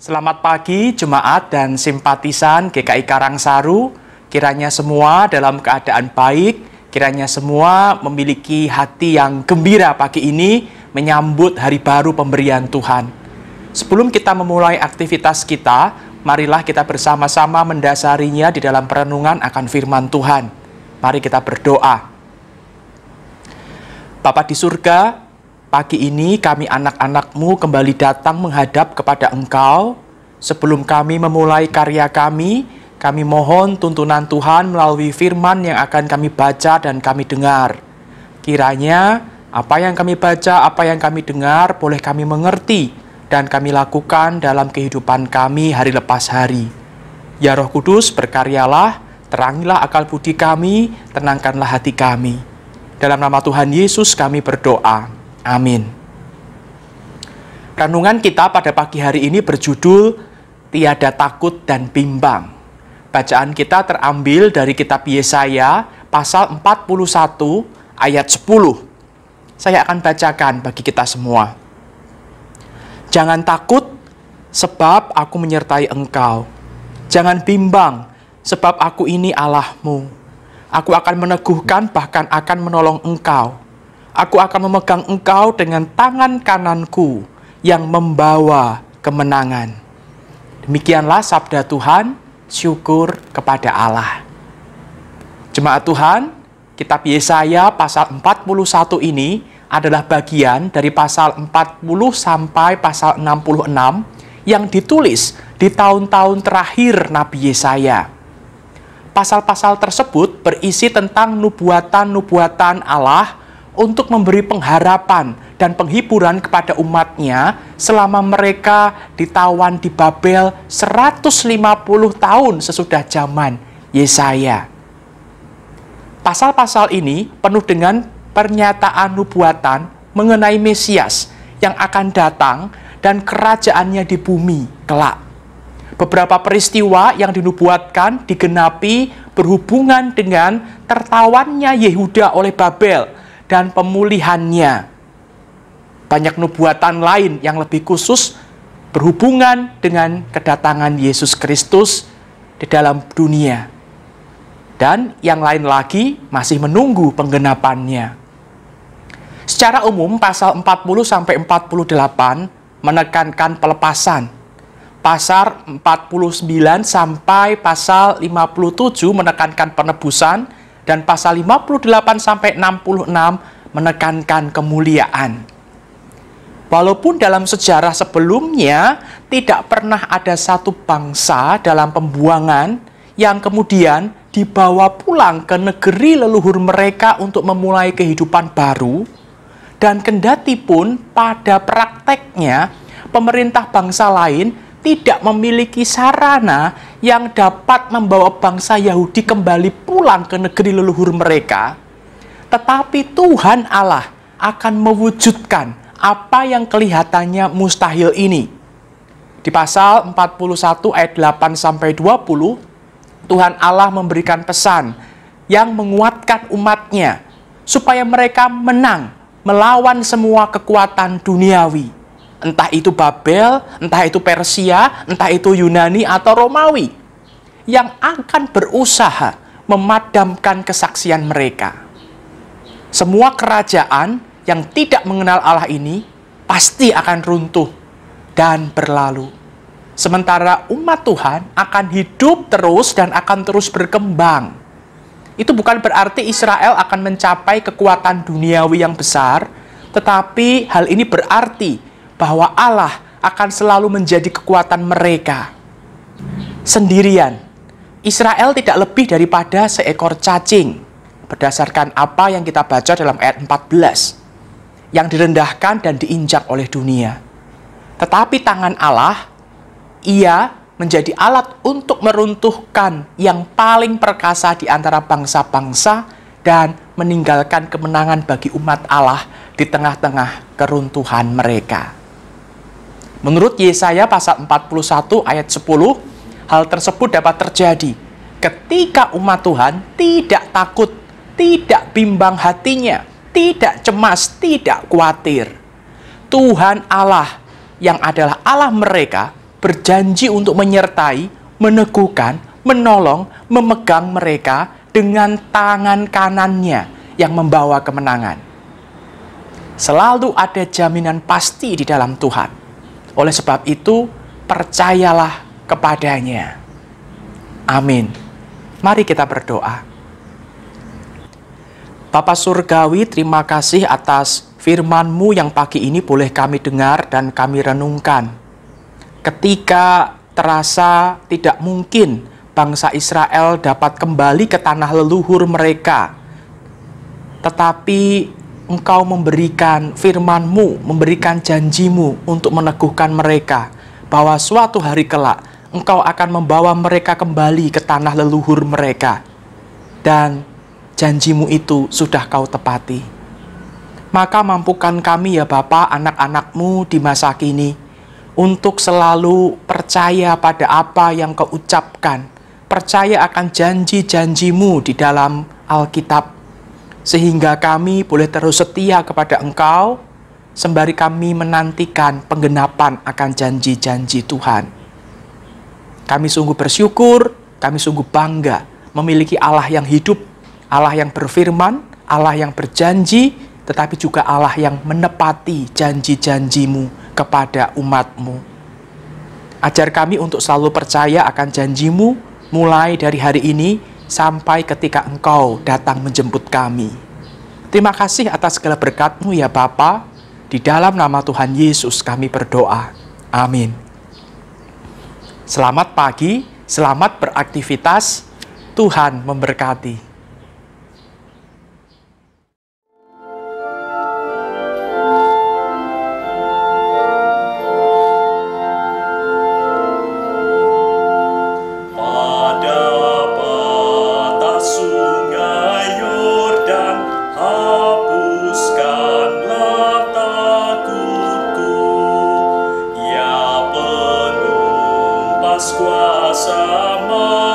Selamat pagi jemaat dan simpatisan GKI Karangsaru. Kiranya semua dalam keadaan baik, kiranya semua memiliki hati yang gembira pagi ini menyambut hari baru pemberian Tuhan. Sebelum kita memulai aktivitas kita, marilah kita bersama-sama mendasarinya di dalam perenungan akan firman Tuhan. Mari kita berdoa. Bapa di surga, pagi ini kami anak-anakmu kembali datang menghadap kepada engkau. Sebelum kami memulai karya kami, kami mohon tuntunan Tuhan melalui firman yang akan kami baca dan kami dengar. Kiranya apa yang kami baca, apa yang kami dengar, boleh kami mengerti dan kami lakukan dalam kehidupan kami hari lepas hari. Ya Roh Kudus, berkaryalah Terangilah akal budi kami, tenangkanlah hati kami. Dalam nama Tuhan Yesus kami berdoa. Amin. Renungan kita pada pagi hari ini berjudul Tiada Takut dan Bimbang. Bacaan kita terambil dari kitab Yesaya pasal 41 ayat 10. Saya akan bacakan bagi kita semua. Jangan takut sebab aku menyertai engkau. Jangan bimbang sebab aku ini Allahmu. Aku akan meneguhkan bahkan akan menolong engkau. Aku akan memegang engkau dengan tangan kananku yang membawa kemenangan. Demikianlah sabda Tuhan, syukur kepada Allah. Jemaat Tuhan, kitab Yesaya pasal 41 ini adalah bagian dari pasal 40 sampai pasal 66 yang ditulis di tahun-tahun terakhir Nabi Yesaya pasal-pasal tersebut berisi tentang nubuatan-nubuatan Allah untuk memberi pengharapan dan penghiburan kepada umatnya selama mereka ditawan di Babel 150 tahun sesudah zaman Yesaya. Pasal-pasal ini penuh dengan pernyataan nubuatan mengenai Mesias yang akan datang dan kerajaannya di bumi kelak. Beberapa peristiwa yang dinubuatkan digenapi berhubungan dengan tertawannya Yehuda oleh Babel dan pemulihannya. Banyak nubuatan lain yang lebih khusus berhubungan dengan kedatangan Yesus Kristus di dalam dunia. Dan yang lain lagi masih menunggu penggenapannya. Secara umum pasal 40 sampai 48 menekankan pelepasan pasar 49 sampai pasal 57 menekankan penebusan dan pasal 58 sampai 66 menekankan kemuliaan. Walaupun dalam sejarah sebelumnya tidak pernah ada satu bangsa dalam pembuangan yang kemudian dibawa pulang ke negeri leluhur mereka untuk memulai kehidupan baru dan kendati pun pada prakteknya pemerintah bangsa lain tidak memiliki sarana yang dapat membawa bangsa Yahudi kembali pulang ke negeri leluhur mereka, tetapi Tuhan Allah akan mewujudkan apa yang kelihatannya mustahil ini. Di pasal 41 ayat 8 sampai 20, Tuhan Allah memberikan pesan yang menguatkan umatnya supaya mereka menang melawan semua kekuatan duniawi Entah itu Babel, entah itu Persia, entah itu Yunani atau Romawi yang akan berusaha memadamkan kesaksian mereka. Semua kerajaan yang tidak mengenal Allah ini pasti akan runtuh dan berlalu. Sementara umat Tuhan akan hidup terus dan akan terus berkembang. Itu bukan berarti Israel akan mencapai kekuatan duniawi yang besar, tetapi hal ini berarti bahwa Allah akan selalu menjadi kekuatan mereka. Sendirian, Israel tidak lebih daripada seekor cacing berdasarkan apa yang kita baca dalam ayat 14 yang direndahkan dan diinjak oleh dunia. Tetapi tangan Allah, ia menjadi alat untuk meruntuhkan yang paling perkasa di antara bangsa-bangsa dan meninggalkan kemenangan bagi umat Allah di tengah-tengah keruntuhan mereka. Menurut Yesaya pasal 41 ayat 10, hal tersebut dapat terjadi ketika umat Tuhan tidak takut, tidak bimbang hatinya, tidak cemas, tidak khawatir. Tuhan Allah yang adalah Allah mereka berjanji untuk menyertai, meneguhkan, menolong, memegang mereka dengan tangan kanannya yang membawa kemenangan. Selalu ada jaminan pasti di dalam Tuhan. Oleh sebab itu, percayalah kepadanya. Amin. Mari kita berdoa. Bapak Surgawi, terima kasih atas firmanmu yang pagi ini boleh kami dengar dan kami renungkan. Ketika terasa tidak mungkin bangsa Israel dapat kembali ke tanah leluhur mereka, tetapi engkau memberikan firmanmu, memberikan janjimu untuk meneguhkan mereka, bahwa suatu hari kelak engkau akan membawa mereka kembali ke tanah leluhur mereka. Dan janjimu itu sudah kau tepati. Maka mampukan kami ya Bapa anak-anakmu di masa kini untuk selalu percaya pada apa yang kau ucapkan, percaya akan janji-janjimu di dalam Alkitab sehingga kami boleh terus setia kepada Engkau, sembari kami menantikan penggenapan akan janji-janji Tuhan. Kami sungguh bersyukur, kami sungguh bangga memiliki Allah yang hidup, Allah yang berfirman, Allah yang berjanji, tetapi juga Allah yang menepati janji-janjimu kepada umatmu. Ajar kami untuk selalu percaya akan janjimu, mulai dari hari ini sampai ketika engkau datang menjemput kami. Terima kasih atas segala berkatmu ya Bapa. Di dalam nama Tuhan Yesus kami berdoa. Amin. Selamat pagi, selamat beraktivitas. Tuhan memberkati. Pasqua sama